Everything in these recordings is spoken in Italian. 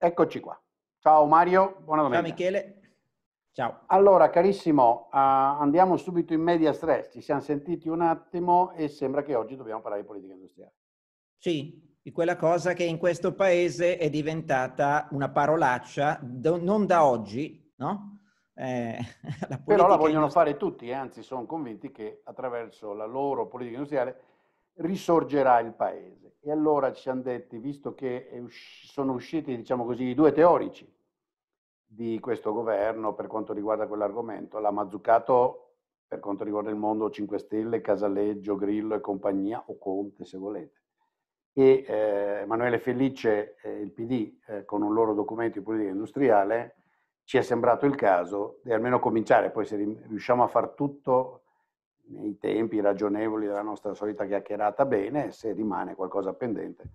Eccoci qua. Ciao Mario, buona domenica. Ciao Michele. Ciao. Allora, carissimo, uh, andiamo subito in media stress. Ci siamo sentiti un attimo e sembra che oggi dobbiamo parlare di politica industriale. Sì, di quella cosa che in questo paese è diventata una parolaccia, do, non da oggi, no? Eh, la Però la vogliono industriale. fare tutti, eh, anzi sono convinti che attraverso la loro politica industriale risorgerà il paese. E allora ci hanno detti, visto che usci sono usciti, diciamo così, i due teorici di questo governo per quanto riguarda quell'argomento, l'ha mazzucato per quanto riguarda il mondo 5 Stelle, Casaleggio, Grillo e compagnia, o Conte se volete. E eh, Emanuele Felice, eh, il PD, eh, con un loro documento di politica industriale, ci è sembrato il caso di almeno cominciare, poi se riusciamo a far tutto nei tempi ragionevoli della nostra solita chiacchierata bene, se rimane qualcosa pendente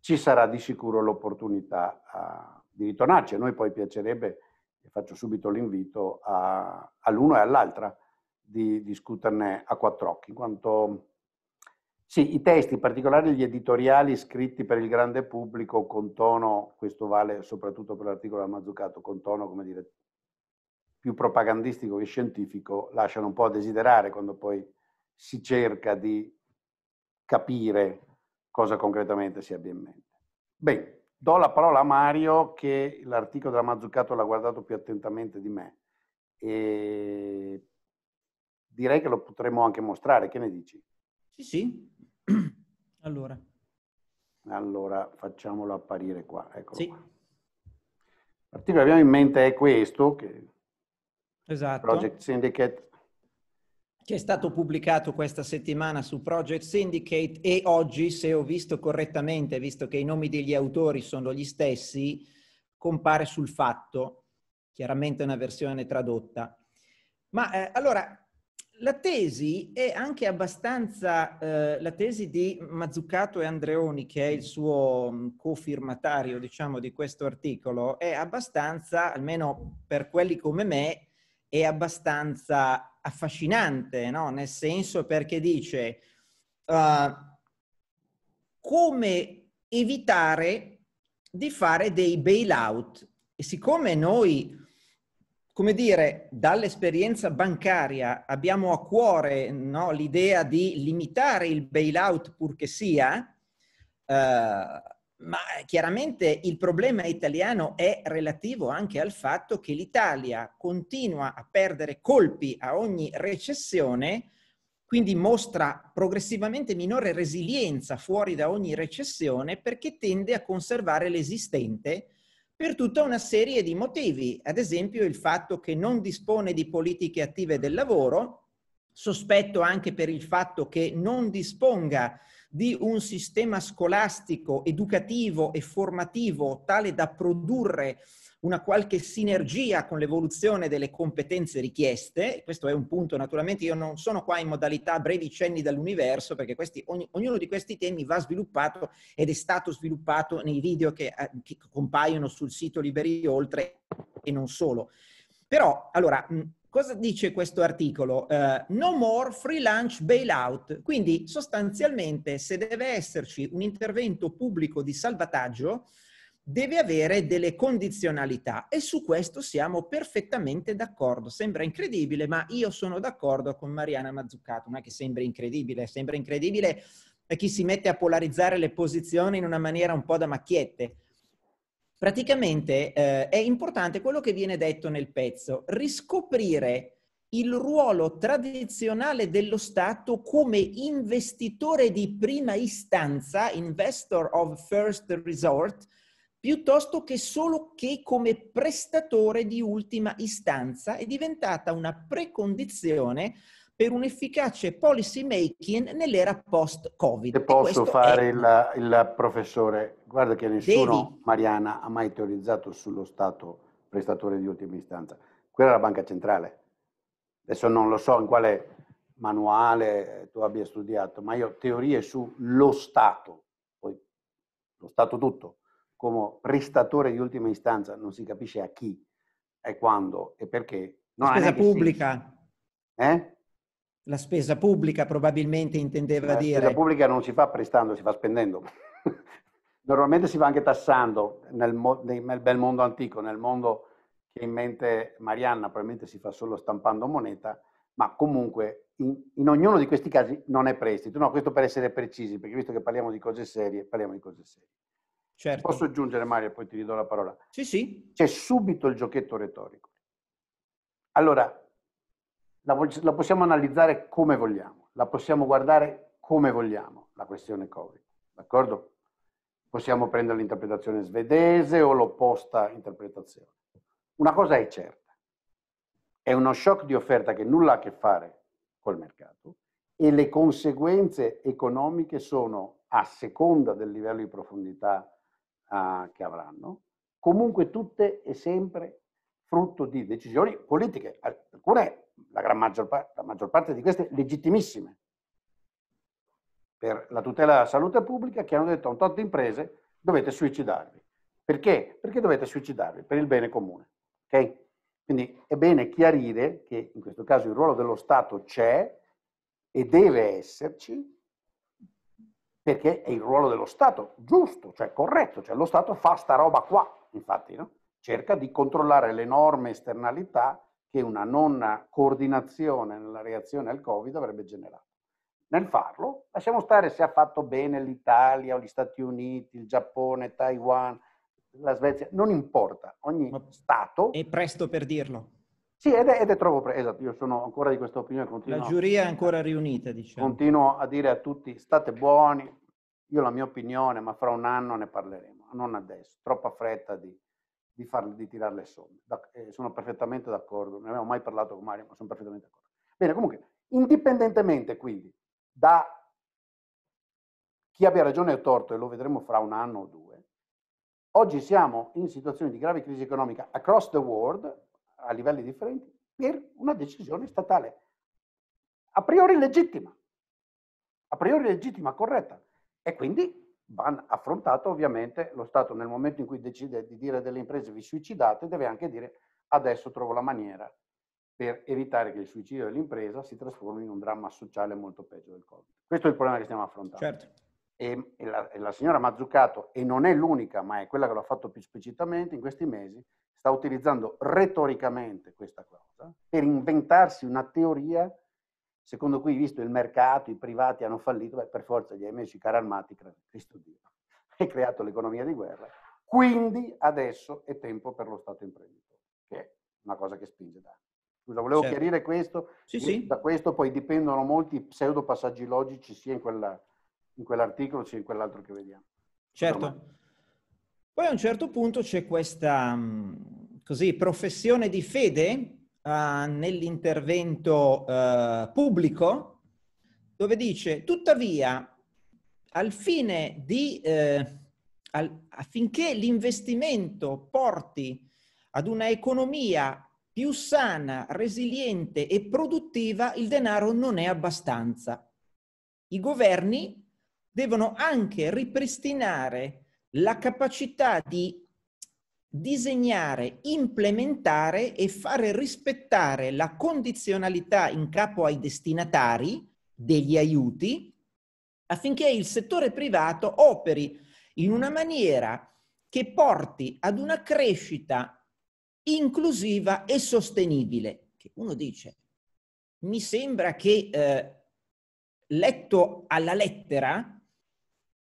ci sarà di sicuro l'opportunità a, di ritornarci. A noi poi piacerebbe, e faccio subito l'invito, a, all'uno e all'altra di discuterne a quattro occhi, in quanto sì, i testi, in particolare gli editoriali scritti per il grande pubblico con tono, questo vale soprattutto per l'articolo del Mazzucato, con tono, come dire, più propagandistico che scientifico lasciano un po' a desiderare quando poi si cerca di capire cosa concretamente si abbia in mente. Bene, do la parola a Mario che l'articolo della Mazzucato l'ha guardato più attentamente di me e direi che lo potremmo anche mostrare, che ne dici? Sì, sì. Allora. Allora, facciamolo apparire qua. Eccolo sì. L'articolo che abbiamo in mente è questo, che Esatto. Project Syndicate. Che è stato pubblicato questa settimana su Project Syndicate e oggi, se ho visto correttamente, visto che i nomi degli autori sono gli stessi, compare sul fatto, chiaramente una versione tradotta. Ma eh, allora, la tesi è anche abbastanza, eh, la tesi di Mazzucato e Andreoni, che è il suo mm, cofirmatario, diciamo, di questo articolo, è abbastanza, almeno per quelli come me, è abbastanza affascinante, no? nel senso perché dice uh, come evitare di fare dei bailout. E siccome noi, come dire, dall'esperienza bancaria abbiamo a cuore no? l'idea di limitare il bailout purché sia, uh, ma eh, chiaramente il problema italiano è relativo anche al fatto che l'Italia continua a perdere colpi a ogni recessione, quindi mostra progressivamente minore resilienza fuori da ogni recessione perché tende a conservare l'esistente per tutta una serie di motivi, ad esempio il fatto che non dispone di politiche attive del lavoro, sospetto anche per il fatto che non disponga di un sistema scolastico, educativo e formativo tale da produrre una qualche sinergia con l'evoluzione delle competenze richieste. Questo è un punto, naturalmente io non sono qua in modalità brevi cenni dall'universo, perché questi, ogni, ognuno di questi temi va sviluppato ed è stato sviluppato nei video che, eh, che compaiono sul sito Liberi Oltre e non solo. Però, allora, Cosa dice questo articolo? Uh, no more free lunch bailout. Quindi sostanzialmente se deve esserci un intervento pubblico di salvataggio, deve avere delle condizionalità e su questo siamo perfettamente d'accordo. Sembra incredibile, ma io sono d'accordo con Mariana Mazzuccato. Non è che sembra incredibile, sembra incredibile a chi si mette a polarizzare le posizioni in una maniera un po' da macchiette. Praticamente eh, è importante quello che viene detto nel pezzo, riscoprire il ruolo tradizionale dello Stato come investitore di prima istanza, investor of first resort, piuttosto che solo che come prestatore di ultima istanza, è diventata una precondizione per un efficace policy making nell'era post-Covid. Se posso fare è... il, il, professore, guarda che nessuno, Devi. Mariana, ha mai teorizzato sullo Stato prestatore di ultima istanza. Quella è la banca centrale. Adesso non lo so in quale manuale tu abbia studiato, ma io teorie sullo Stato, poi lo Stato tutto, come prestatore di ultima istanza, non si capisce a chi, e quando e perché. Non la spesa pubblica. Eh? La spesa pubblica probabilmente intendeva la dire... La spesa pubblica non si fa prestando, si fa spendendo. Normalmente si va anche tassando nel, nel bel mondo antico, nel mondo che in mente Marianna probabilmente si fa solo stampando moneta, ma comunque in, in, ognuno di questi casi non è prestito. No, questo per essere precisi, perché visto che parliamo di cose serie, parliamo di cose serie. Certo. Posso aggiungere Mario, poi ti ridò la parola. Sì, sì. C'è subito il giochetto retorico. Allora, la, la possiamo analizzare come vogliamo, la possiamo guardare come vogliamo, la questione Covid, d'accordo? Possiamo prendere l'interpretazione svedese o l'opposta interpretazione. Una cosa è certa, è uno shock di offerta che nulla ha a che fare col mercato e le conseguenze economiche sono, a seconda del livello di profondità uh, che avranno, comunque tutte e sempre frutto di decisioni politiche, alcune, la, maggior parte, la maggior parte di queste, legittimissime per la tutela della salute pubblica, che hanno detto a un tot di imprese dovete suicidarvi. Perché? Perché dovete suicidarvi per il bene comune. Okay? Quindi è bene chiarire che in questo caso il ruolo dello Stato c'è e deve esserci perché è il ruolo dello Stato giusto, cioè corretto, cioè lo Stato fa sta roba qua, infatti, no? cerca di controllare l'enorme esternalità che una non coordinazione nella reazione al Covid avrebbe generato. Nel farlo, lasciamo stare se ha fatto bene l'Italia o gli Stati Uniti, il Giappone, Taiwan, la Svezia, non importa, ogni Ma Stato... È presto per dirlo. Sì, ed è, ed è troppo presto, esatto, io sono ancora di questa opinione. Continuo, la giuria è ancora riunita, diciamo. Continuo a dire a tutti, state buoni, io la mia opinione, ma fra un anno ne parleremo, non adesso, troppa fretta di di, far, di tirare le somme. Da, eh, sono perfettamente d'accordo, non abbiamo mai parlato con Mario, ma sono perfettamente d'accordo. Bene, comunque, indipendentemente quindi da chi abbia ragione o torto, e lo vedremo fra un anno o due, oggi siamo in situazioni di grave crisi economica across the world, a livelli differenti, per una decisione statale a priori legittima, a priori legittima, corretta. E quindi va affrontato ovviamente, lo Stato nel momento in cui decide di dire delle imprese vi suicidate deve anche dire adesso trovo la maniera per evitare che il suicidio dell'impresa si trasformi in un dramma sociale molto peggio del Covid. Questo è il problema che stiamo affrontando. Certo. E, e, la, e la signora Mazzucato, e non è l'unica, ma è quella che l'ha fatto più esplicitamente in questi mesi, sta utilizzando retoricamente questa cosa per inventarsi una teoria secondo cui, visto il mercato, i privati hanno fallito, beh, per forza gli ha messo i carri armati, Cristo Dio, ha creato l'economia di guerra. Quindi adesso è tempo per lo Stato imprenditore, che è una cosa che spinge da Scusa, volevo certo. chiarire questo. Sì, sì. Da questo poi dipendono molti pseudo passaggi logici sia in, quella, in quell'articolo sia in quell'altro che vediamo. Certo. Poi a un certo punto c'è questa mm, così, professione di fede uh, nell'intervento uh, pubblico dove dice tuttavia al fine di eh, al, affinché l'investimento porti ad una economia più sana, resiliente e produttiva, il denaro non è abbastanza. I governi devono anche ripristinare la capacità di disegnare, implementare e fare rispettare la condizionalità in capo ai destinatari degli aiuti affinché il settore privato operi in una maniera che porti ad una crescita inclusiva e sostenibile. uno dice, mi sembra che eh, letto alla lettera,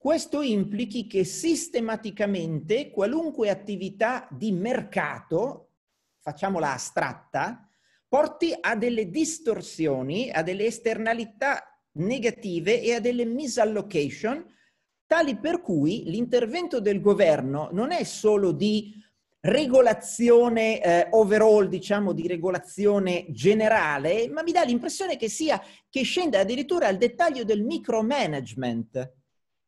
questo implichi che sistematicamente qualunque attività di mercato, facciamola astratta, porti a delle distorsioni, a delle esternalità negative e a delle misallocation, tali per cui l'intervento del governo non è solo di regolazione eh, overall, diciamo di regolazione generale, ma mi dà l'impressione che sia che scenda addirittura al dettaglio del micromanagement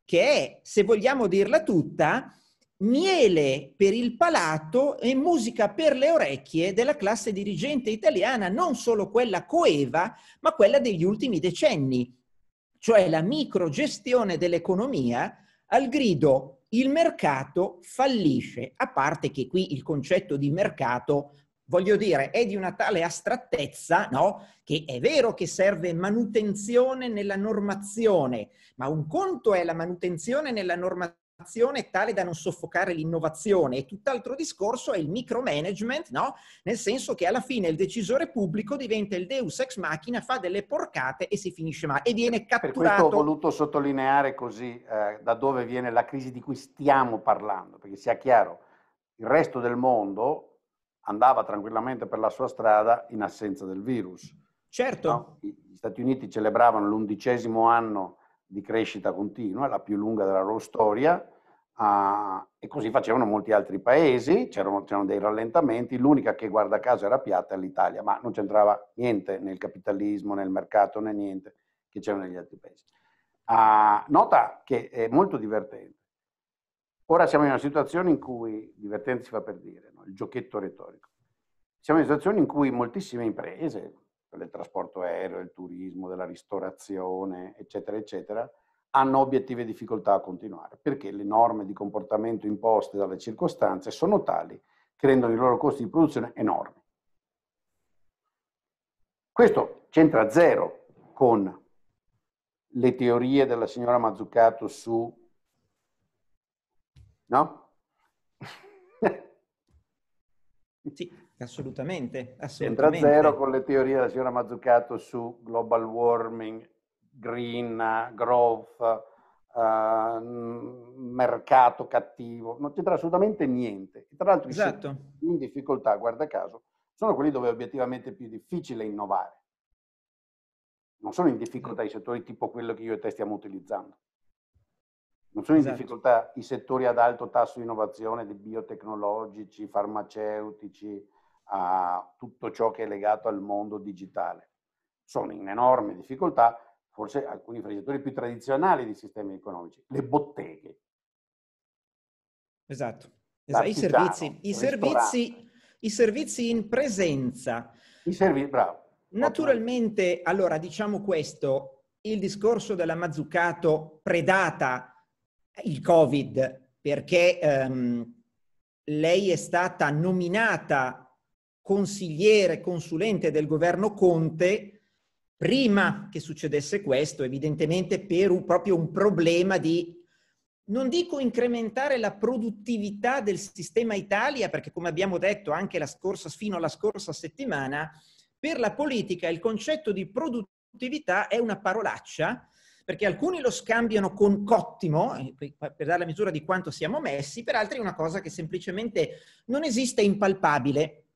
che è, se vogliamo dirla tutta, miele per il palato e musica per le orecchie della classe dirigente italiana, non solo quella coeva, ma quella degli ultimi decenni, cioè la microgestione dell'economia al grido il mercato fallisce, a parte che qui il concetto di mercato voglio dire, è di una tale astrattezza, no? Che è vero che serve manutenzione nella normazione, ma un conto è la manutenzione nella normazione tale da non soffocare l'innovazione e tutt'altro discorso è il micromanagement, no? Nel senso che alla fine il decisore pubblico diventa il deus ex machina, fa delle porcate e si finisce male e viene catturato. Per questo ho voluto sottolineare così eh, da dove viene la crisi di cui stiamo parlando, perché sia chiaro, il resto del mondo andava tranquillamente per la sua strada in assenza del virus. Certo. No? Gli Stati Uniti celebravano l'undicesimo anno di crescita continua, la più lunga della loro storia, uh, e così facevano molti altri paesi, c'erano, c'erano, dei rallentamenti, l'unica che guarda caso era piatta è l'Italia, ma non c'entrava niente nel capitalismo, nel mercato, né niente che c'era negli altri paesi. Uh, nota che è molto divertente Ora siamo in una situazione in cui, divertente si fa per dire, no? il giochetto retorico, siamo in una situazione in cui moltissime imprese, del trasporto aereo, del turismo, della ristorazione, eccetera, eccetera, hanno obiettive difficoltà a continuare, perché le norme di comportamento imposte dalle circostanze sono tali che rendono i loro costi di produzione enormi. Questo c'entra zero con le teorie della signora Mazzucato su no? sì, assolutamente, assolutamente. Entra zero con le teorie della signora Mazzucato su global warming, green, growth, uh, mercato cattivo, non c'entra assolutamente niente. tra l'altro esatto. in difficoltà, guarda caso, sono quelli dove è obiettivamente più difficile innovare. Non sono in difficoltà i settori tipo quello che io e te stiamo utilizzando. Non sono esatto. in difficoltà i settori ad alto tasso di innovazione, di biotecnologici, farmaceutici, a tutto ciò che è legato al mondo digitale. Sono in enorme difficoltà forse alcuni fra i più tradizionali di sistemi economici, le botteghe. Esatto, esatto. I, servizi, i, servizi, i servizi in presenza. I servizi, bravo. Naturalmente, allora diciamo questo, il discorso della Mazzucato predata il Covid, perché ehm, lei è stata nominata consigliere, consulente del governo Conte prima che succedesse questo, evidentemente per un, proprio un problema di, non dico incrementare la produttività del sistema Italia, perché come abbiamo detto anche la scorsa, fino alla scorsa settimana, per la politica il concetto di produttività è una parolaccia perché alcuni lo scambiano con cottimo, eh, per dare la misura di quanto siamo messi, per altri è una cosa che semplicemente non esiste, è impalpabile,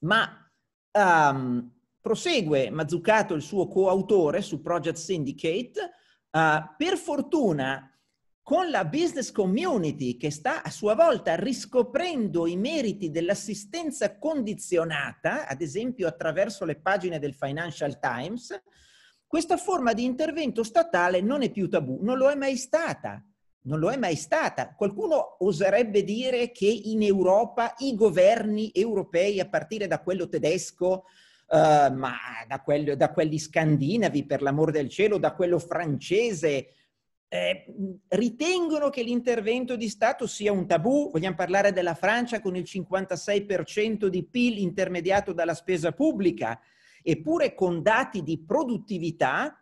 ma um, prosegue Mazzucato, il suo coautore, su Project Syndicate, uh, per fortuna con la business community che sta a sua volta riscoprendo i meriti dell'assistenza condizionata, ad esempio attraverso le pagine del Financial Times, questa forma di intervento statale non è più tabù, non lo è mai stata. Non lo è mai stata. Qualcuno oserebbe dire che in Europa i governi europei, a partire da quello tedesco, Uh, ma da, quello, da, quelli scandinavi, per l'amor del cielo, da quello francese, eh, ritengono che l'intervento di Stato sia un tabù. Vogliamo parlare della Francia con il 56% di PIL intermediato dalla spesa pubblica eppure con dati di produttività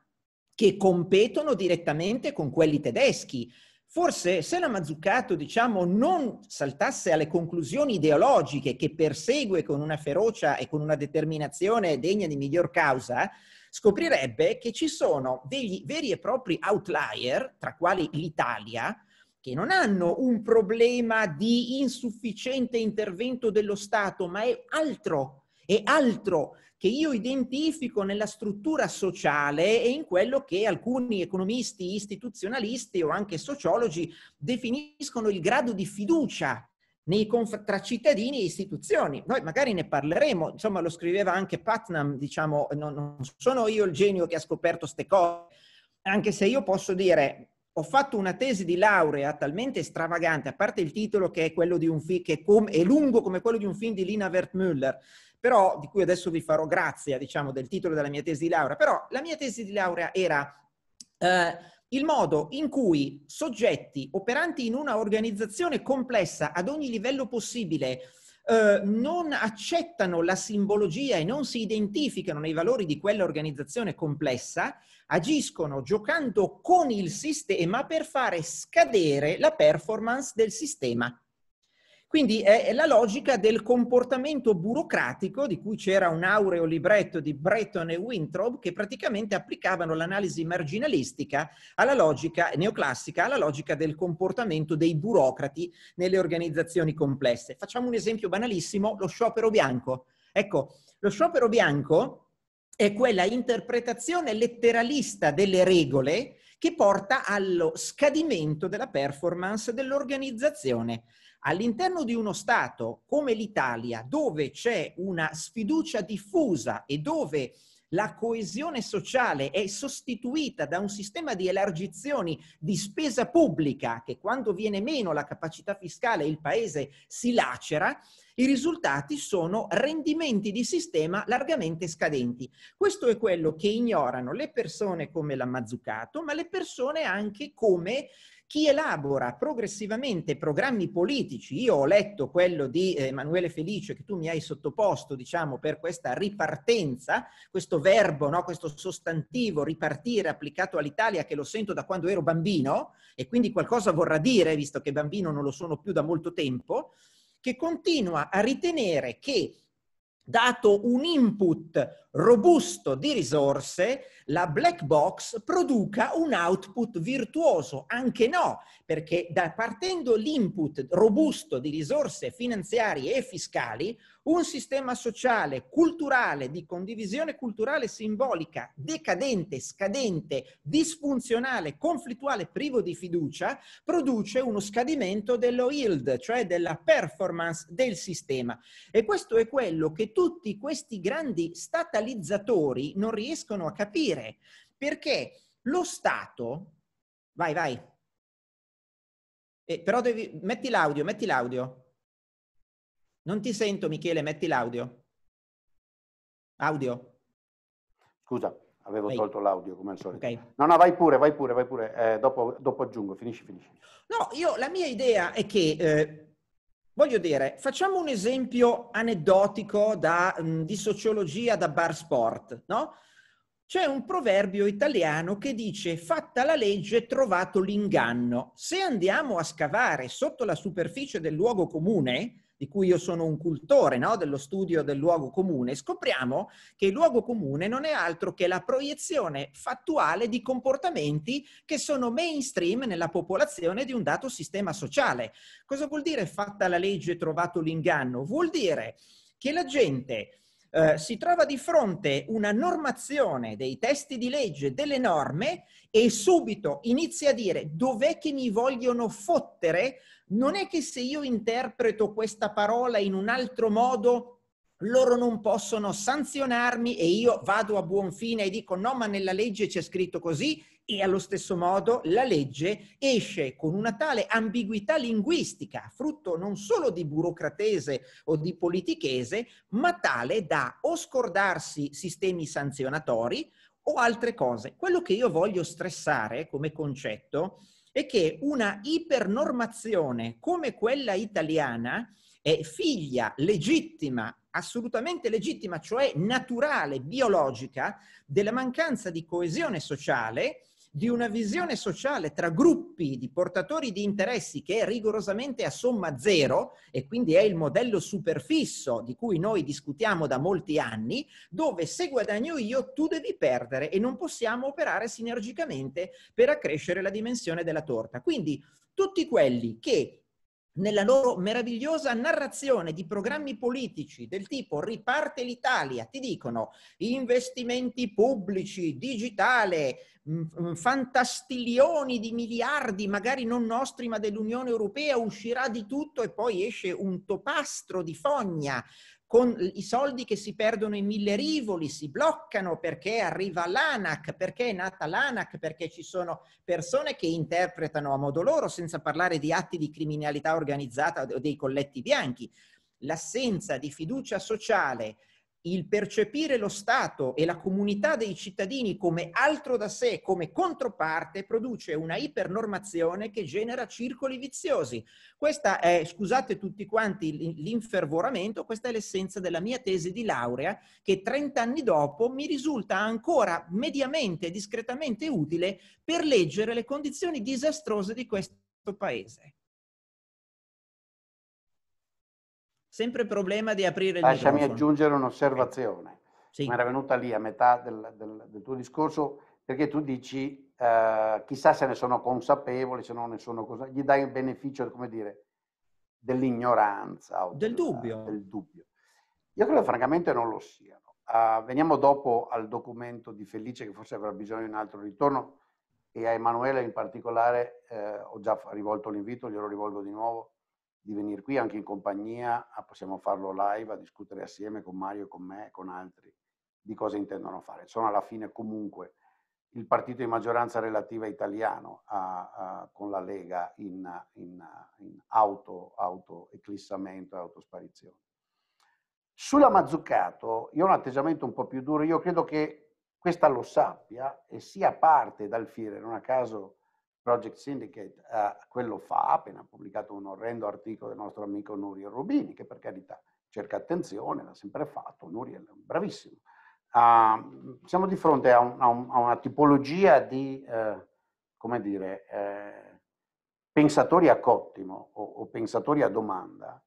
che competono direttamente con quelli tedeschi. Forse se la Mazzucato, diciamo, non saltasse alle conclusioni ideologiche che persegue con una ferocia e con una determinazione degna di miglior causa, scoprirebbe che ci sono degli veri e propri outlier, tra quali l'Italia, che non hanno un problema di insufficiente intervento dello Stato, ma è altro, è altro che io identifico nella struttura sociale e in quello che alcuni economisti istituzionalisti o anche sociologi definiscono il grado di fiducia Conf- tra cittadini e istituzioni. Noi magari ne parleremo, insomma lo scriveva anche Putnam, diciamo, non, non sono io il genio che ha scoperto queste cose, anche se io posso dire, ho fatto una tesi di laurea talmente stravagante, a parte il titolo che è, quello di un film, che è, com- è lungo come quello di un film di Lina Wertmüller, però di cui adesso vi farò grazia, diciamo, del titolo della mia tesi di laurea, però la mia tesi di laurea era eh, il modo in cui soggetti operanti in una organizzazione complessa ad ogni livello possibile eh, non accettano la simbologia e non si identificano nei valori di quell'organizzazione complessa, agiscono giocando con il sistema per fare scadere la performance del sistema. Quindi è, la logica del comportamento burocratico di cui c'era un aureo libretto di Breton e Wintrob che praticamente applicavano l'analisi marginalistica alla logica neoclassica, alla logica del comportamento dei burocrati nelle organizzazioni complesse. Facciamo un esempio banalissimo, lo sciopero bianco. Ecco, lo sciopero bianco è quella interpretazione letteralista delle regole che porta allo scadimento della performance dell'organizzazione. All'interno di uno Stato come l'Italia, dove c'è una sfiducia diffusa e dove la coesione sociale è sostituita da un sistema di elargizioni di spesa pubblica che quando viene meno la capacità fiscale il paese si lacera, i risultati sono rendimenti di sistema largamente scadenti. Questo è quello che ignorano le persone come Mazzucato, ma le persone anche come chi elabora progressivamente programmi politici, io ho letto quello di eh, Emanuele Felice che tu mi hai sottoposto, diciamo, per questa ripartenza, questo verbo, no? questo sostantivo ripartire applicato all'Italia che lo sento da quando ero bambino e quindi qualcosa vorrà dire, visto che bambino non lo sono più da molto tempo, che continua a ritenere che dato un input robusto di risorse, la black box produca un output virtuoso, anche no, perché da, partendo l'input robusto di risorse finanziarie e fiscali, un sistema sociale, culturale, di condivisione culturale simbolica, decadente, scadente, disfunzionale, conflittuale, privo di fiducia, produce uno scadimento dello yield, cioè della performance del sistema. E questo è quello che tutti questi grandi stati catalizzatori non riescono a capire perché lo Stato... Vai, vai. Eh, però devi... Metti l'audio, metti l'audio. Non ti sento Michele, metti l'audio. Audio. Scusa, avevo vai. tolto l'audio come al solito. Okay. No, no, vai pure, vai pure, vai pure. Eh, dopo, dopo, aggiungo, finisci, finisci. No, io la mia idea è che eh, Voglio dire, facciamo un esempio aneddotico da, mm, di sociologia da bar sport, no? C'è un proverbio italiano che dice fatta la legge, trovato l'inganno. Se andiamo a scavare sotto la superficie del luogo comune, di cui io sono un cultore, no? dello studio del luogo comune, scopriamo che il luogo comune non è altro che la proiezione fattuale di comportamenti che sono mainstream nella popolazione di un dato sistema sociale. Cosa vuol dire fatta la legge e trovato l'inganno? Vuol dire che la gente eh, si trova di fronte una normazione dei testi di legge, delle norme e subito inizia a dire dov'è che mi vogliono fottere, non è che se io interpreto questa parola in un altro modo loro non possono sanzionarmi e io vado a buon fine e dico no ma nella legge c'è scritto così e allo stesso modo la legge esce con una tale ambiguità linguistica, frutto non solo di burocratese o di politichese, ma tale da o scordarsi sistemi sanzionatori o altre cose. Quello che io voglio stressare come concetto è che una ipernormazione come quella italiana è figlia legittima assolutamente legittima, cioè naturale, biologica, della mancanza di coesione sociale di una visione sociale tra gruppi di portatori di interessi che è rigorosamente a somma zero e quindi è il modello superfisso di cui noi discutiamo da molti anni, dove se guadagno io tu devi perdere e non possiamo operare sinergicamente per accrescere la dimensione della torta. Quindi tutti quelli che nella loro meravigliosa narrazione di programmi politici del tipo Riparte l'Italia, ti dicono investimenti pubblici, digitale, Mm, mm, fantastilioni di miliardi, magari non nostri ma dell'Unione Europea, uscirà di tutto e poi esce un topastro di fogna con i soldi che si perdono in mille rivoli, si bloccano perché arriva l'ANAC, perché è nata l'ANAC, perché ci sono persone che interpretano a modo loro, senza parlare di atti di criminalità organizzata o dei colletti bianchi. L'assenza di fiducia sociale il percepire lo Stato e la comunità dei cittadini come altro da sé, come controparte, produce una ipernormazione che genera circoli viziosi. Questa è, scusate tutti quanti l'infervoramento, questa è l'essenza della mia tesi di laurea che 30 anni dopo mi risulta ancora mediamente e discretamente utile per leggere le condizioni disastrose di questo paese. Sempre problema di aprire il Lasciami microfono. aggiungere un'osservazione. Sì. Mi era venuta lì a metà del, del, del tuo discorso, perché tu dici eh, chissà se ne sono consapevoli, se non ne sono cosa, gli dai il beneficio, come dire, dell'ignoranza. Del, della, dubbio. del, dubbio. Io credo francamente non lo siano. Uh, veniamo dopo al documento di Felice che forse avrà bisogno di un altro ritorno e a Emanuele in particolare eh, ho già rivolto l'invito, glielo rivolgo di nuovo di venire qui anche in compagnia, ah, possiamo farlo live, a discutere assieme con Mario, con me, e con altri, di cosa intendono fare. Sono alla fine comunque il partito di maggioranza relativa italiano a, a, con la Lega in, in, in auto, auto eclissamento e autosparizione. Sulla Mazzucato io ho un atteggiamento un po' più duro, io credo che questa lo sappia e sia parte dal Fire, non a caso Project Syndicate eh, quello fa, ha appena pubblicato un orrendo articolo del nostro amico Nuriel Rubini, che per carità cerca attenzione, l'ha sempre fatto, Nuriel è bravissimo. Uh, siamo di fronte a, un, a, un, a una tipologia di, eh, come dire, eh, pensatori a cottimo o, o, pensatori a domanda,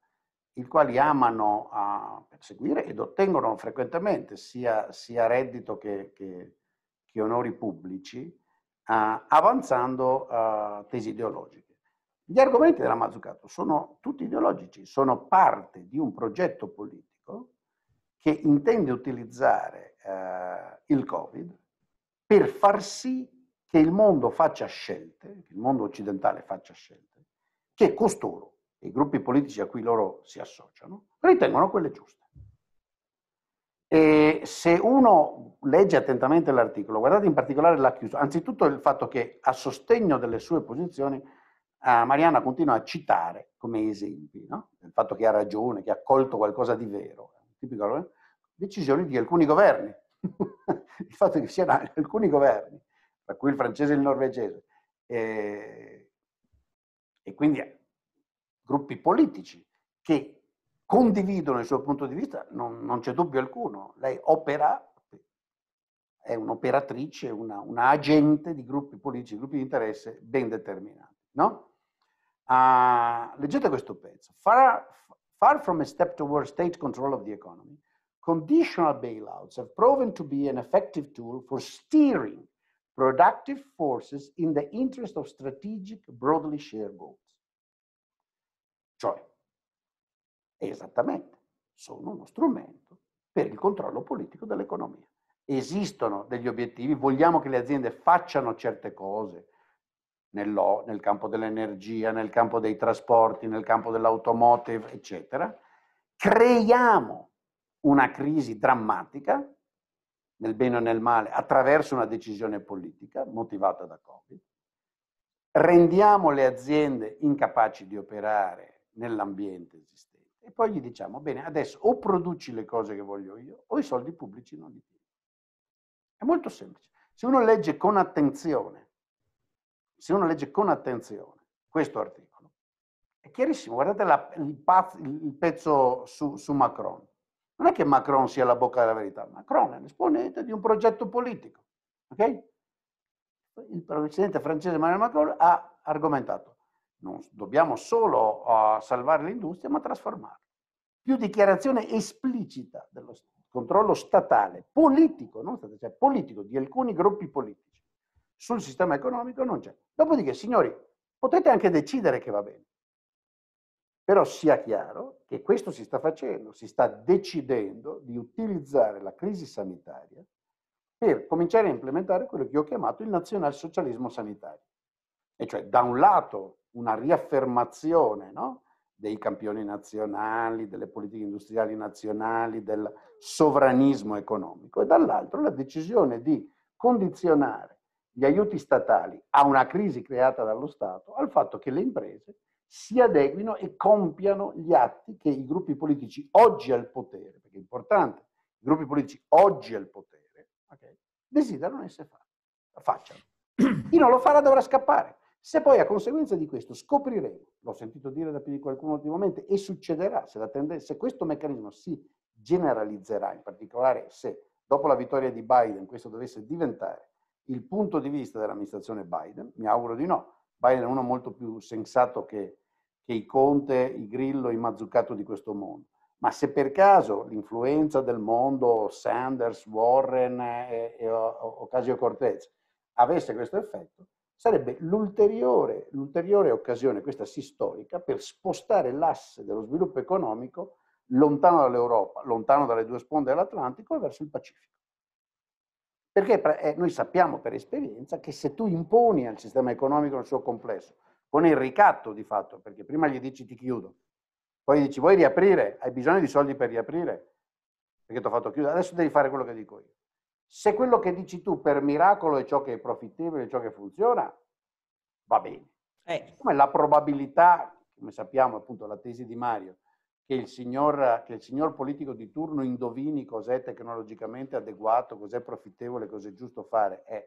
i quali amano a perseguire ed ottengono frequentemente sia, sia reddito che, che, che onori pubblici, eh, avanzando eh, tesi ideologiche. Gli argomenti della Mazzucato sono tutti ideologici, sono parte di un progetto politico che intende utilizzare eh, il Covid per far sì che il mondo faccia scelte, che il mondo occidentale faccia scelte, che costoro, i gruppi politici a cui loro si associano, ritengono quelle giuste. E se uno legge attentamente l'articolo, guardate in particolare la chiusura, anzitutto il fatto che a sostegno delle sue posizioni eh, Mariana continua a citare come esempi, no? il fatto che ha ragione, che ha colto qualcosa di vero, tipico, eh? decisioni di alcuni governi, il fatto che siano alcuni governi, tra cui il francese e il norvegese, eh, e quindi gruppi politici che condividono il suo punto di vista, non, non c'è dubbio alcuno. Lei opera, è un'operatrice, una, una agente di gruppi politici, gruppi di interesse ben determinati. No? Uh, leggete questo pezzo. Far, far from a step toward state control of the economy, conditional bailouts have proven to be an effective tool for steering productive forces in the interest of strategic, broadly shared goals. Cioè, Esattamente, sono uno strumento per il controllo politico dell'economia. Esistono degli obiettivi, vogliamo che le aziende facciano certe cose nel campo dell'energia, nel campo dei trasporti, nel campo dell'automotive, eccetera. Creiamo una crisi drammatica, nel bene o nel male, attraverso una decisione politica motivata da Covid. Rendiamo le aziende incapaci di operare nell'ambiente esistente e poi gli diciamo, bene, adesso o produci le cose che voglio io o i soldi pubblici non li tieni. È molto semplice. Se uno legge con attenzione, se uno legge con attenzione questo articolo, è chiarissimo, guardate la, il, pazzo, il, pezzo su, su Macron. Non è che Macron sia la bocca della verità, Macron è l'esponente di un progetto politico. Okay? Il presidente francese Emmanuel Macron ha argomentato non dobbiamo solo uh, salvare l'industria, ma trasformarla. Più dichiarazione esplicita dello controllo statale, politico, non statale, cioè politico di alcuni gruppi politici sul sistema economico non c'è. Dopodiché, signori, potete anche decidere che va bene. Però sia chiaro che questo si sta facendo, si sta decidendo di utilizzare la crisi sanitaria per cominciare a implementare quello che io ho chiamato il nazionalsocialismo sanitario. E cioè, da un lato, una riaffermazione no? dei campioni nazionali, delle politiche industriali nazionali, del sovranismo economico e dall'altro la decisione di condizionare gli aiuti statali a una crisi creata dallo Stato al fatto che le imprese si adeguino e compiano gli atti che i gruppi politici oggi al potere, perché è importante, i gruppi politici oggi al potere, okay, desiderano essere fatti, facciano. Chi non lo farà dovrà scappare. Se poi a conseguenza di questo scopriremo, l'ho sentito dire da più di qualcuno ultimamente, e succederà se, tendenza, se questo meccanismo si generalizzerà, in particolare se dopo la vittoria di Biden questo dovesse diventare il punto di vista dell'amministrazione Biden, mi auguro di no. Biden è uno molto più sensato che, che i Conte, i Grillo, i Mazzucato di questo mondo. Ma se per caso l'influenza del mondo Sanders, Warren e, eh, e eh, Ocasio Cortez avesse questo effetto, sarebbe l'ulteriore, l'ulteriore occasione, questa sì storica, per spostare l'asse dello sviluppo economico lontano dall'Europa, lontano dalle due sponde dell'Atlantico e verso il Pacifico. Perché eh, noi sappiamo per esperienza che se tu imponi al sistema economico nel suo complesso, con il ricatto di fatto, perché prima gli dici ti chiudo, poi gli dici vuoi riaprire, hai bisogno di soldi per riaprire, perché ti ho fatto chiudere, adesso devi fare quello che dico io. Se quello che dici tu per miracolo è ciò che è profittevole, ciò che funziona, va bene. Eh. Come la probabilità, come sappiamo appunto la tesi di Mario, che il, signor, che il signor politico di turno indovini cos'è tecnologicamente adeguato, cos'è profittevole, cos'è giusto fare, è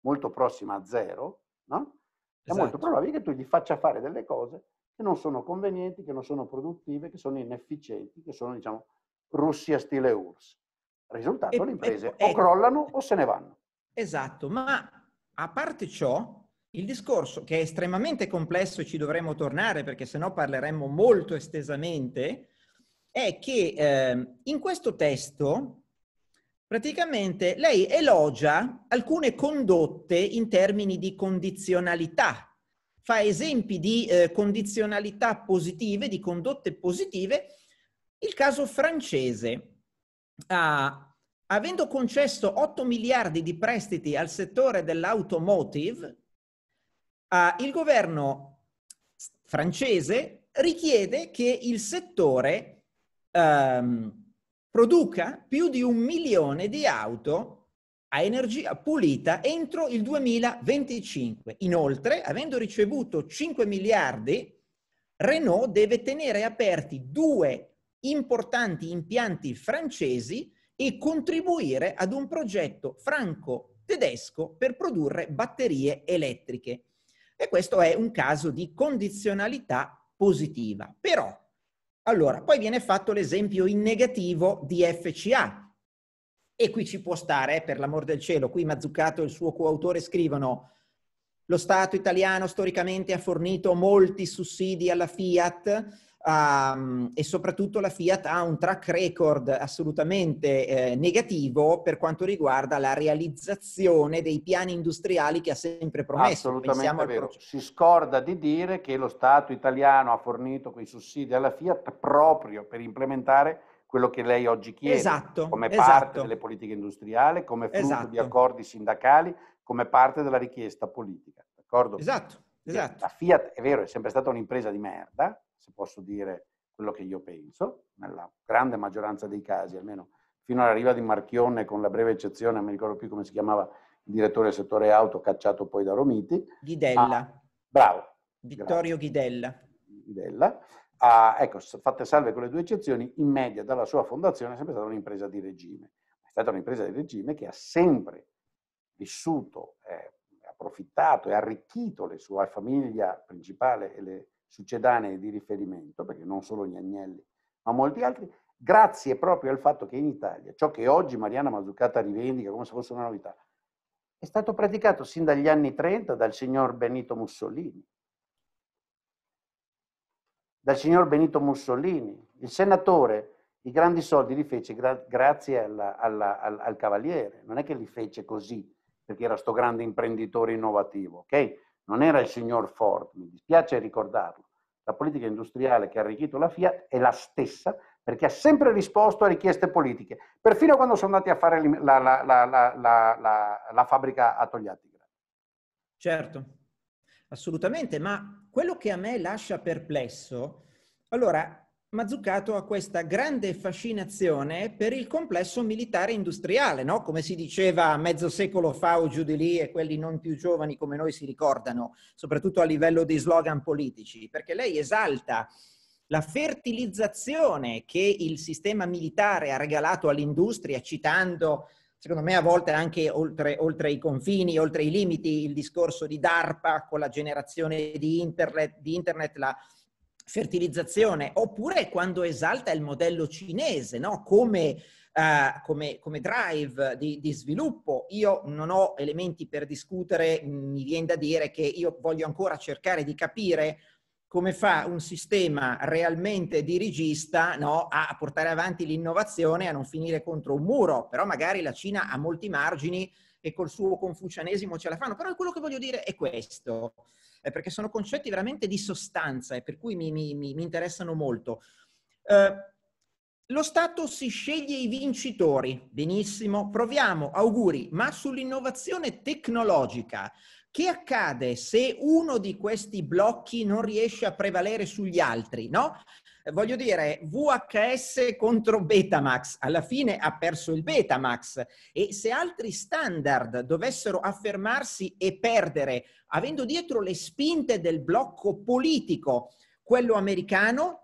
molto prossima a zero, no? È molto esatto. probabile che tu gli faccia fare delle cose che non sono convenienti, che non sono produttive, che sono inefficienti, che sono, diciamo, Russia stile URSS. Risultato, e, le imprese e, o crollano o se ne vanno. Esatto, ma a parte ciò, il discorso che è estremamente complesso e ci dovremmo tornare perché sennò parleremmo molto estesamente, è che eh, in questo testo praticamente lei elogia alcune condotte in termini di condizionalità, fa esempi di eh, condizionalità positive, di condotte positive, il caso francese uh, avendo concesso 8 miliardi di prestiti al settore dell'automotive, uh, il governo francese richiede che il settore um, produca più di un milione di auto a energia pulita entro il 2025. Inoltre, avendo ricevuto 5 miliardi, Renault deve tenere aperti due importanti impianti francesi e contribuire ad un progetto franco-tedesco per produrre batterie elettriche. E questo è un caso di condizionalità positiva. Però, allora, poi viene fatto l'esempio in negativo di FCA. E qui ci può stare, eh, per l'amor del cielo, qui Mazzucato e il suo coautore scrivono lo Stato italiano storicamente ha fornito molti sussidi alla Fiat um, e soprattutto la Fiat ha un track record assolutamente eh, negativo per quanto riguarda la realizzazione dei piani industriali che ha sempre promesso. Assolutamente vero. Pro... Si scorda di dire che lo Stato italiano ha fornito quei sussidi alla Fiat proprio per implementare quello che lei oggi chiede esatto, come parte esatto. delle politiche industriali, come frutto esatto. di accordi sindacali, come parte della richiesta politica. D'accordo? Esatto, cioè, esatto. La Fiat, è vero, è sempre stata un'impresa di merda, se posso dire quello che io penso, nella grande maggioranza dei casi, almeno fino alla riva di Marchione, con la breve eccezione, non mi ricordo più come si chiamava il direttore del settore auto, cacciato poi da Romiti. Ghidella. Ah, bravo. Vittorio grazie. Ghidella. Ghidella. Ah, ecco, fatte salve quelle due eccezioni, in media dalla sua fondazione è sempre stata un'impresa di regime. È stata un'impresa di regime che ha sempre vissuto, eh, approfittato e arricchito la sua famiglia principale e le succedanee di riferimento, perché non solo gli agnelli, ma molti altri, grazie proprio al fatto che in Italia ciò che oggi Mariana Mazzucata rivendica come se fosse una novità, è stato praticato sin dagli anni 30 dal signor Benito Mussolini. Dal signor Benito Mussolini, il senatore, i grandi soldi li fece gra- grazie alla, alla, al, al, cavaliere, non è che li fece così perché era sto grande imprenditore innovativo, ok? non era il signor Ford, mi dispiace ricordarlo. La politica industriale che ha arricchito la Fiat è la stessa perché ha sempre risposto a richieste politiche, perfino quando sono andati a fare la, la, la, la fabbrica a Togliatti. Certo, assolutamente, ma quello che a me lascia perplesso, allora Mazzucato ha questa grande fascinazione per il complesso militare industriale, no? come si diceva mezzo secolo fa o giù di lì e quelli non più giovani come noi si ricordano, soprattutto a livello di slogan politici, perché lei esalta la fertilizzazione che il sistema militare ha regalato all'industria, citando, secondo me a volte anche oltre, oltre i confini, oltre i limiti, il discorso di DARPA con la generazione di internet, di internet la fertilizzazione, oppure quando esalta il modello cinese, no? come, uh, come, come drive di, di, sviluppo. Io non ho elementi per discutere, mi viene da dire che io voglio ancora cercare di capire come fa un sistema realmente dirigista no? a portare avanti l'innovazione, e a non finire contro un muro, però magari la Cina ha molti margini e col suo confucianesimo ce la fanno, però quello che voglio dire è questo eh, perché sono concetti veramente di sostanza e per cui mi, mi, mi interessano molto. Eh, lo Stato si sceglie i vincitori, benissimo, proviamo, auguri, ma sull'innovazione tecnologica, che accade se uno di questi blocchi non riesce a prevalere sugli altri, no? voglio dire, VHS contro Betamax, alla fine ha perso il Betamax e se altri standard dovessero affermarsi e perdere, avendo dietro le spinte del blocco politico, quello americano,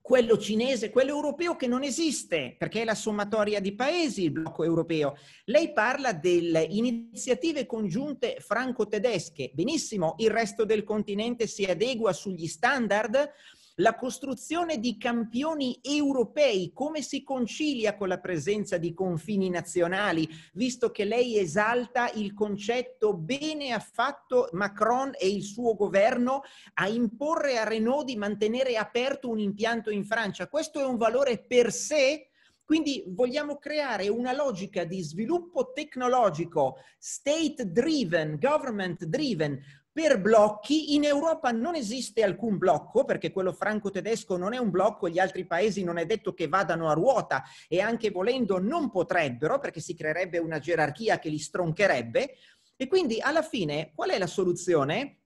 quello cinese, quello europeo che non esiste, perché è la sommatoria di paesi il blocco europeo. Lei parla delle iniziative congiunte franco-tedesche. Benissimo, il resto del continente si adegua sugli standard, la costruzione di campioni europei, come si concilia con la presenza di confini nazionali, visto che lei esalta il concetto bene ha fatto Macron e il suo governo a imporre a Renault di mantenere aperto un impianto in Francia. Questo è un valore per sé? Quindi vogliamo creare una logica di sviluppo tecnologico, state driven, government driven, per blocchi. In Europa non esiste alcun blocco, perché quello franco-tedesco non è un blocco, gli altri paesi non è detto che vadano a ruota e anche volendo non potrebbero, perché si creerebbe una gerarchia che li stroncherebbe. E quindi alla fine qual è la soluzione?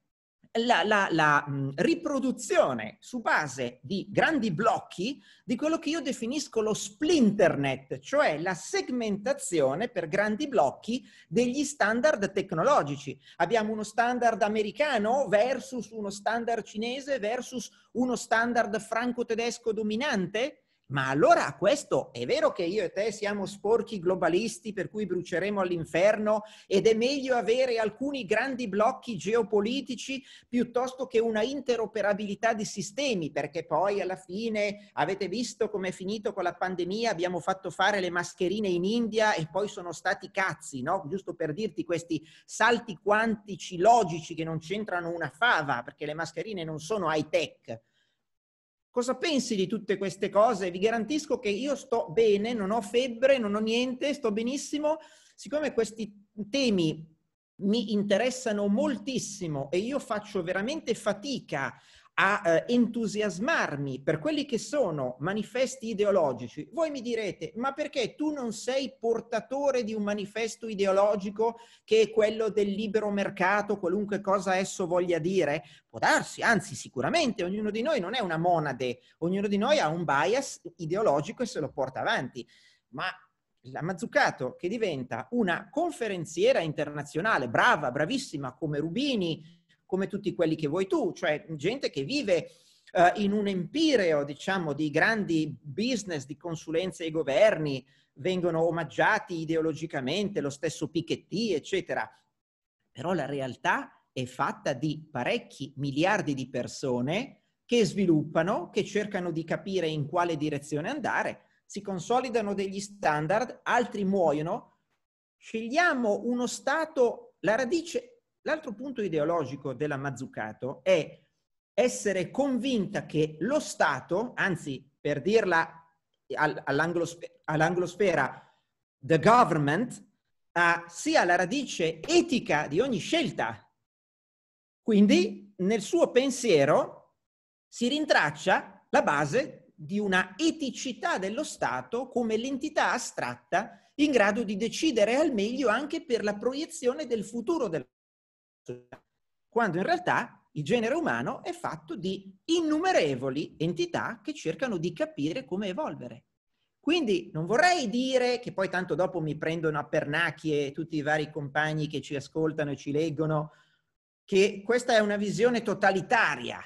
la, la, la mh, mm, riproduzione su base di grandi blocchi di quello che io definisco lo splinternet, cioè la segmentazione per grandi blocchi degli standard tecnologici. Abbiamo uno standard americano versus uno standard cinese versus uno standard franco-tedesco dominante, ma allora questo è vero che io e te siamo sporchi globalisti per cui bruceremo all'inferno ed è meglio avere alcuni grandi blocchi geopolitici piuttosto che una interoperabilità di sistemi perché poi alla fine avete visto com'è finito con la pandemia, abbiamo fatto fare le mascherine in India e poi sono stati cazzi, no? Giusto per dirti questi salti quantici logici che non c'entrano una fava perché le mascherine non sono high tech Cosa pensi di tutte queste cose? Vi garantisco che io sto bene, non ho febbre, non ho niente, sto benissimo. Siccome questi temi mi interessano moltissimo e io faccio veramente fatica a eh, entusiasmarmi per quelli che sono manifesti ideologici, voi mi direte, ma perché tu non sei portatore di un manifesto ideologico che è quello del libero mercato, qualunque cosa esso voglia dire? Può darsi, anzi sicuramente, ognuno di noi non è una monade, ognuno di noi ha un bias ideologico e se lo porta avanti, ma la Mazzucato che diventa una conferenziera internazionale, brava, bravissima come Rubini, come tutti quelli che vuoi tu, cioè gente che vive eh, in un empireo, diciamo, di grandi business di consulenze ai governi, vengono omaggiati ideologicamente, lo stesso Piketty, eccetera. Però la realtà è fatta di parecchi miliardi di persone che sviluppano, che cercano di capire in quale direzione andare, si consolidano degli standard, altri muoiono. Scegliamo uno Stato, la radice L'altro punto ideologico della Mazzucato è essere convinta che lo Stato, anzi per dirla all'anglosfera, the government, sia la radice etica di ogni scelta. Quindi nel suo pensiero si rintraccia la base di una eticità dello Stato come l'entità astratta in grado di decidere al meglio anche per la proiezione del futuro della Esatto. quando in realtà il genere umano è fatto di innumerevoli entità che cercano di capire come evolvere. Quindi non vorrei dire che poi tanto dopo mi prendono a pernacchie tutti i vari compagni che ci ascoltano e ci leggono, che questa è una visione totalitaria.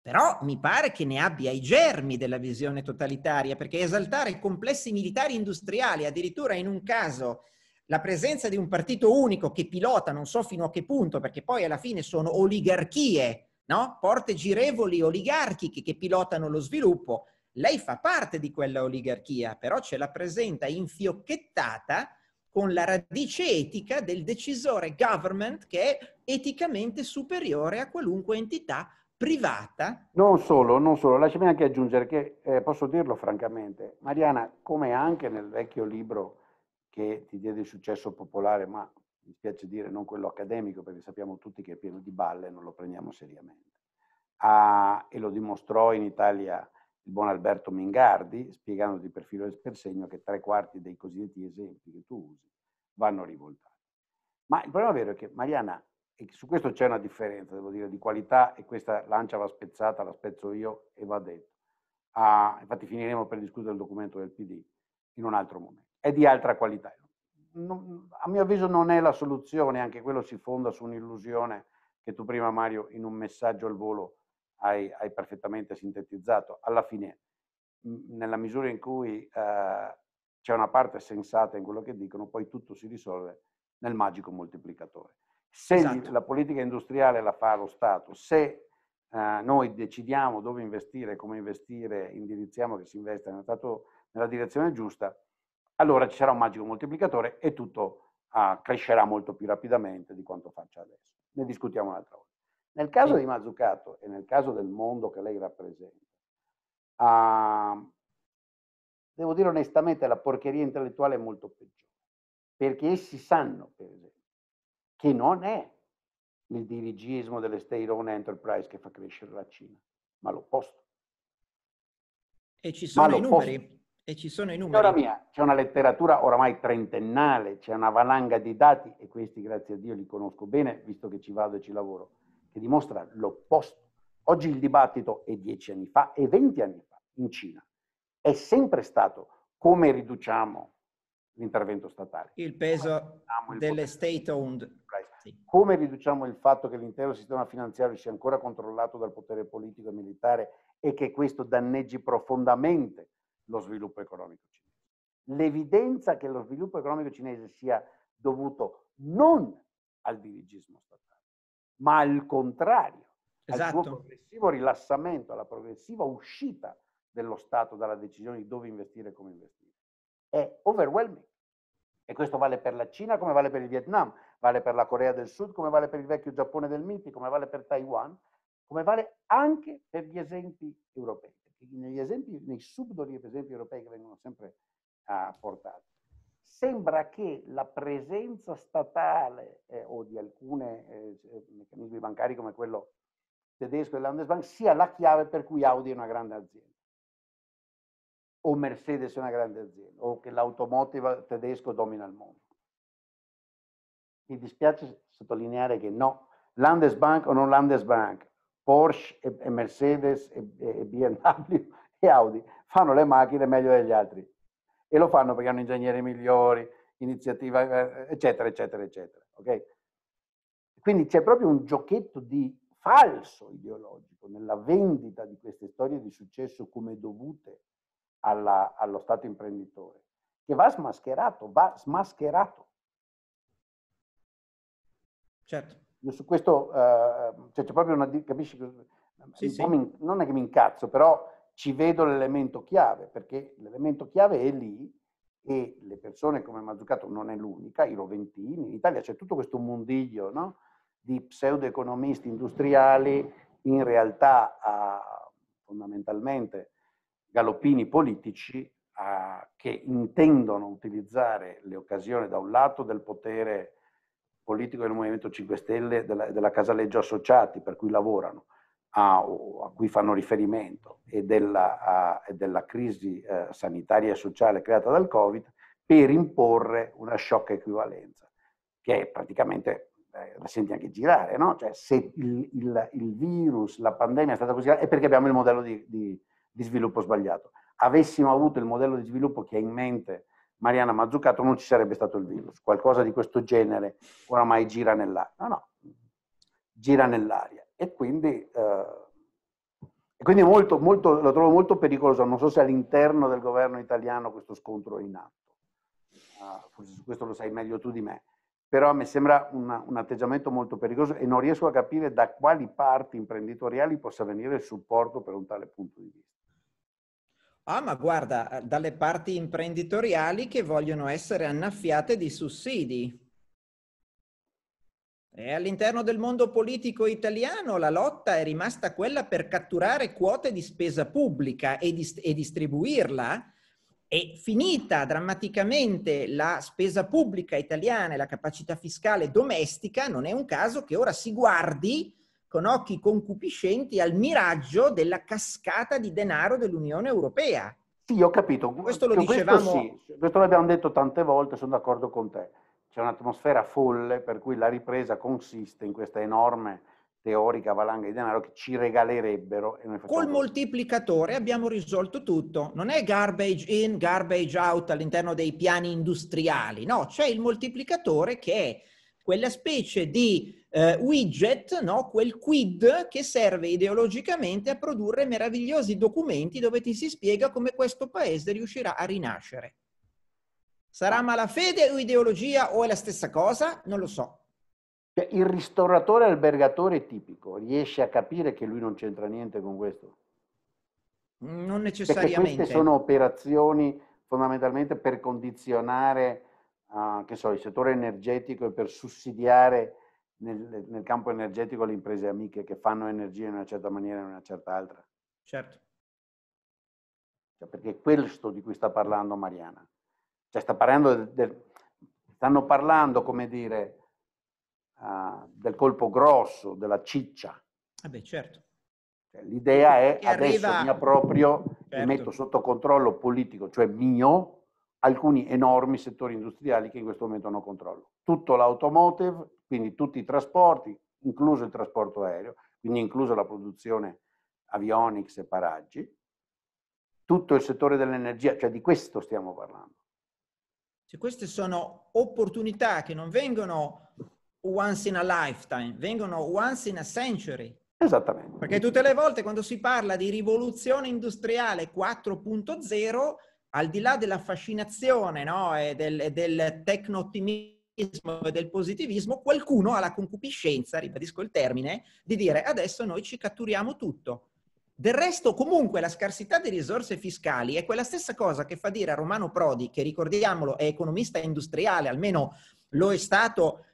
Però mi pare che ne abbia i germi della visione totalitaria, perché esaltare i complessi militari industriali, addirittura in un caso la presenza di un partito unico che pilota non so fino a che punto, perché poi alla fine sono oligarchie, no? porte girevoli oligarchiche che pilotano lo sviluppo. Lei fa parte di quella oligarchia, però ce la presenta infiocchettata con la radice etica del decisore government che è eticamente superiore a qualunque entità privata. Non solo, non solo, lasciami anche aggiungere che eh, posso dirlo francamente, Mariana, come anche nel vecchio libro che ti diede il successo popolare, ma mi spiace dire non quello accademico, perché sappiamo tutti che è pieno di balle e non lo prendiamo seriamente. Ah, e lo dimostrò in Italia il buon Alberto Mingardi, spiegando di perfilo e per segno che tre quarti dei cosiddetti esempi che tu usi vanno rivoltati. Ma il problema vero è che Mariana, e su questo c'è una differenza, devo dire, di qualità e questa lancia va spezzata, la spezzo io e va detto. Ah, infatti finiremo per discutere il documento del PD in un altro momento è di altra qualità. Non, a mio avviso non è la soluzione, anche quello si fonda su un'illusione che tu prima Mario in un messaggio al volo hai, hai perfettamente sintetizzato. Alla fine, nella misura in cui eh, c'è una parte sensata in quello che dicono, poi tutto si risolve nel magico moltiplicatore. Se esatto. la politica industriale la fa lo Stato, se eh, noi decidiamo dove investire, come investire, indirizziamo che si investa nella direzione giusta, allora ci sarà un magico moltiplicatore e tutto ah, crescerà molto più rapidamente di quanto faccia adesso. Ne discutiamo un'altra volta. Nel caso di Mazzucato e nel caso del mondo che lei rappresenta, ah, devo dire onestamente, la porcheria intellettuale è molto peggiore, perché essi sanno, per esempio, che non è il dirigismo delle state-owned enterprise che fa crescere la Cina, ma l'opposto. E ci sono i numeri. E ci sono i numeri. Signora mia, c'è una letteratura oramai trentennale, c'è una valanga di dati, e questi grazie a Dio li conosco bene, visto che ci vado e ci lavoro, che dimostra l'opposto. Oggi il dibattito è dieci anni fa e venti anni fa in Cina. È sempre stato come riduciamo l'intervento statale. Il peso il delle state owned. Come riduciamo il fatto che l'intero sistema finanziario sia ancora controllato dal potere politico e militare e che questo danneggi profondamente lo sviluppo economico cinese. L'evidenza che lo sviluppo economico cinese sia dovuto non al dirigismo statale, ma al contrario, esatto. al suo esatto. progressivo rilassamento, alla progressiva uscita dello Stato dalla decisione di dove investire e come investire, è overwhelming. E questo vale per la Cina come vale per il Vietnam, vale per la Corea del Sud come vale per il vecchio Giappone del Miti, come vale per Taiwan, come vale anche per gli esempi europei negli esempi, nei subdoli per esempio europei che vengono sempre ah, portati, sembra che la presenza statale eh, o di alcuni eh, meccanismi bancari come quello tedesco e Landesbank sia la chiave per cui Audi è una grande azienda o Mercedes è una grande azienda o che l'automotive tedesco domina il mondo. Mi dispiace sottolineare che no, Landesbank o non Landesbank, Porsche e, e Mercedes e, e BMW e Audi fanno le macchine meglio degli altri e lo fanno perché hanno ingegneri migliori, iniziativa, eh, eh, eccetera, eccetera, eccetera. Okay? Quindi c'è proprio un giochetto di falso ideologico nella vendita di queste storie di successo come dovute alla, allo Stato imprenditore, che va smascherato, va smascherato. Certo. Io su questo, eh, cioè c'è proprio una, capisci? Sì, sì. Mi, non è che mi incazzo, però ci vedo l'elemento chiave, perché l'elemento chiave è lì e le persone come Mazzucato non è l'unica, i Roventini, in Italia c'è tutto questo mondiglio no? di pseudoeconomisti industriali, in realtà a, fondamentalmente galoppini politici a, che intendono utilizzare le occasioni da un lato del potere politico del Movimento 5 Stelle della, della Casaleggio Associati per cui lavorano, a, a cui fanno riferimento, e della, a, e della crisi eh, sanitaria e sociale creata dal Covid per imporre una sciocca equivalenza, che è praticamente, eh, la senti anche girare, no? Cioè se il, il, il, virus, la pandemia è stata così, è perché abbiamo il modello di, di, di sviluppo sbagliato. Avessimo avuto il modello di sviluppo che ha in mente Mariana Mazzucato non ci sarebbe stato il virus. Qualcosa di questo genere oramai gira nell'aria. No, no, gira nell'aria. E quindi, eh, e quindi molto, molto, lo trovo molto pericoloso. Non so se all'interno del governo italiano questo scontro è in atto. Uh, forse su questo lo sai meglio tu di me. Però mi sembra una, un atteggiamento molto pericoloso e non riesco a capire da quali parti imprenditoriali possa venire il supporto per un tale punto di vista. Ah, ma guarda, eh, dalle parti imprenditoriali che vogliono essere annaffiate di sussidi. E all'interno del mondo politico italiano la lotta è rimasta quella per catturare quote di spesa pubblica e, dis- e distribuirla. E finita drammaticamente la spesa pubblica italiana e la capacità fiscale domestica, non è un caso che ora si guardi con occhi concupiscenti al miraggio della cascata di denaro dell'Unione Europea. Sì, ho capito. Questo lo questo dicevamo. Sì. Questo l'abbiamo detto tante volte, sono d'accordo con te. C'è un'atmosfera folle per cui la ripresa consiste in questa enorme teorica valanga di denaro che ci regalerebbero. E noi Col moltiplicatore abbiamo risolto tutto. Non è garbage in, garbage out all'interno dei piani industriali. No, c'è il moltiplicatore che è quella specie di eh, widget, no? quel quid che serve ideologicamente a produrre meravigliosi documenti dove ti si spiega come questo paese riuscirà a rinascere. Sarà ah. malafede o ideologia o è la stessa cosa? Non lo so. Cioè, il ristoratore albergatore tipico riesce a capire che lui non c'entra niente con questo? Non necessariamente. Perché queste sono operazioni fondamentalmente per condizionare uh, che so, il settore energetico e per sussidiare nel, nel, campo energetico le imprese amiche che fanno energia in una certa maniera e in una certa altra. Certo. Cioè, perché è questo di cui sta parlando Mariana. Cioè, sta parlando del, del, stanno parlando, come dire, uh, del colpo grosso, della ciccia. Eh certo. Cioè, l'idea è che adesso arriva... mi approprio, certo. mi metto sotto controllo politico, cioè mio, alcuni enormi settori industriali che in questo momento hanno controllo. Tutto l'automotive, quindi tutti i trasporti, incluso il trasporto aereo, quindi incluso la produzione avionics e paraggi, tutto il settore dell'energia, cioè di questo stiamo parlando. Cioè, queste sono opportunità che non vengono once in a lifetime, vengono once in a century. Esattamente. Perché tutte le volte quando si parla di rivoluzione industriale 4.0 al di là della fascinazione no? e del, del tecno-ottimismo e del positivismo, qualcuno ha la concupiscenza, ribadisco il termine, di dire adesso noi ci catturiamo tutto. Del resto, comunque, la scarsità di risorse fiscali è quella stessa cosa che fa dire a Romano Prodi, che ricordiamolo è economista industriale, almeno lo è stato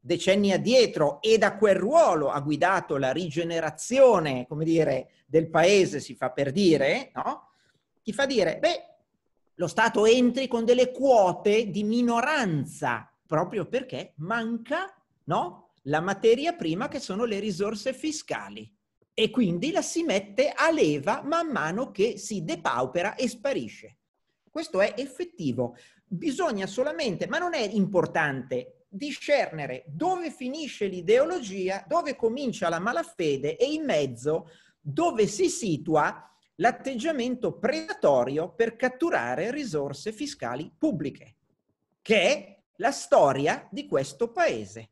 decenni addietro, e da quel ruolo ha guidato la rigenerazione, come dire, del paese, si fa per dire, no? Ti fa dire, beh, lo Stato entri con delle quote di minoranza, proprio perché manca no? la materia prima che sono le risorse fiscali. E quindi la si mette a leva man mano che si depaupera e sparisce. Questo è effettivo. Bisogna solamente, ma non è importante discernere dove finisce l'ideologia, dove comincia la malafede e in mezzo dove si situa l'atteggiamento predatorio per catturare risorse fiscali pubbliche, che è la storia di questo paese.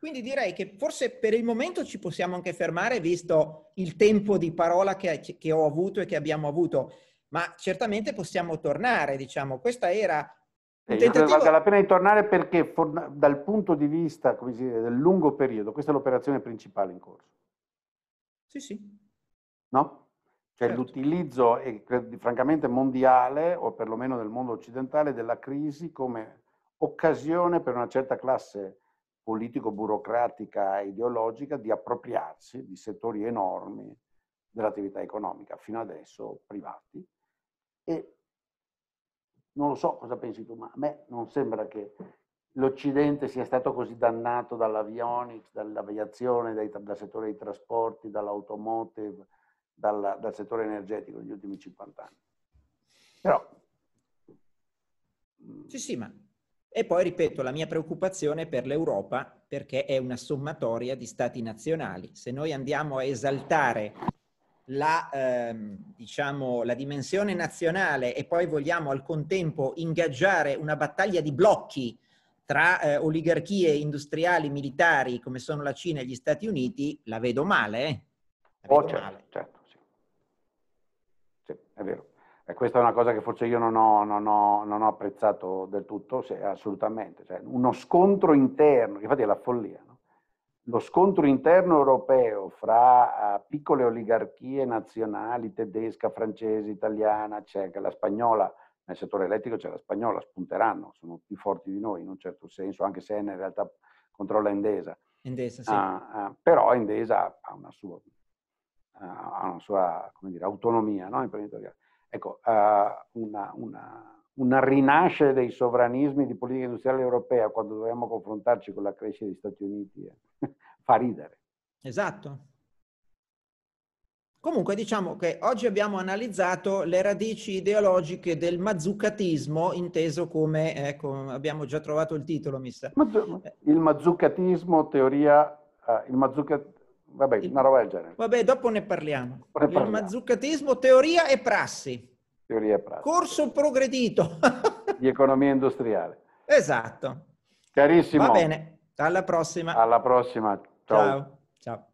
Quindi direi che forse per il momento ci possiamo anche fermare, visto il tempo di parola che, che ho avuto e che abbiamo avuto, ma certamente possiamo tornare, diciamo, questa era un eh, tentativo... Valga la pena di tornare perché dal punto di vista dice, del lungo periodo, questa è l'operazione principale in corso. Sì, sì, no? Cioè certo. l'utilizzo, è, francamente, mondiale, o perlomeno del mondo occidentale, della crisi come occasione per una certa classe politico-burocratica e ideologica di appropriarsi di settori enormi dell'attività economica, fino adesso privati. E non lo so cosa pensi tu, ma a me non sembra che l'Occidente sia stato così dannato dall'avionics, dall'aviazione, dai, dal settore dei trasporti, dall'automotive, dalla, dal settore energetico negli ultimi 50 anni. Però... Mm, sì, sì, ma... E poi ripeto, la mia preoccupazione per l'Europa perché è una sommatoria di stati nazionali. Se noi andiamo a esaltare la, ehm, diciamo, la dimensione nazionale e poi vogliamo al contempo ingaggiare una battaglia di blocchi tra eh, oligarchie industriali, militari come sono la Cina e gli Stati Uniti, la vedo male. Eh? La vedo oh, certo, male. Certo è vero. E questa è una cosa che forse io non ho, non ho, non ho apprezzato del tutto, se, assolutamente. Cioè, uno scontro interno, infatti è la follia, no? lo scontro interno europeo fra uh, piccole oligarchie nazionali, tedesca, francese, italiana, ceca, la spagnola, nel settore elettrico c'è la spagnola, spunteranno, sono più forti di noi in un certo senso, anche se è in realtà controlla Endesa. Endesa, sì. Uh, uh, però Endesa ha una sua eh, ha una sua dire, autonomia no? imprenditoriale. Ecco, eh, una, una, una rinascita dei sovranismi di politica industriale europea quando dobbiamo confrontarci con la crescita degli Stati Uniti eh, fa ridere. Esatto. Comunque diciamo che oggi abbiamo analizzato le radici ideologiche del mazzucatismo, inteso come, ecco, abbiamo già trovato il titolo, mi sa. Il mazzucatismo, teoria, eh, il mazzuccatismo Vabbè, una roba del genere. Vabbè, dopo ne parliamo. Ne parliamo. Il mazzuccatismo, teoria e prassi. Teoria e prassi. Corso progredito. di economia industriale. Esatto. Carissimo. Va bene, alla prossima. Alla prossima. Ciao. Ciao. Ciao.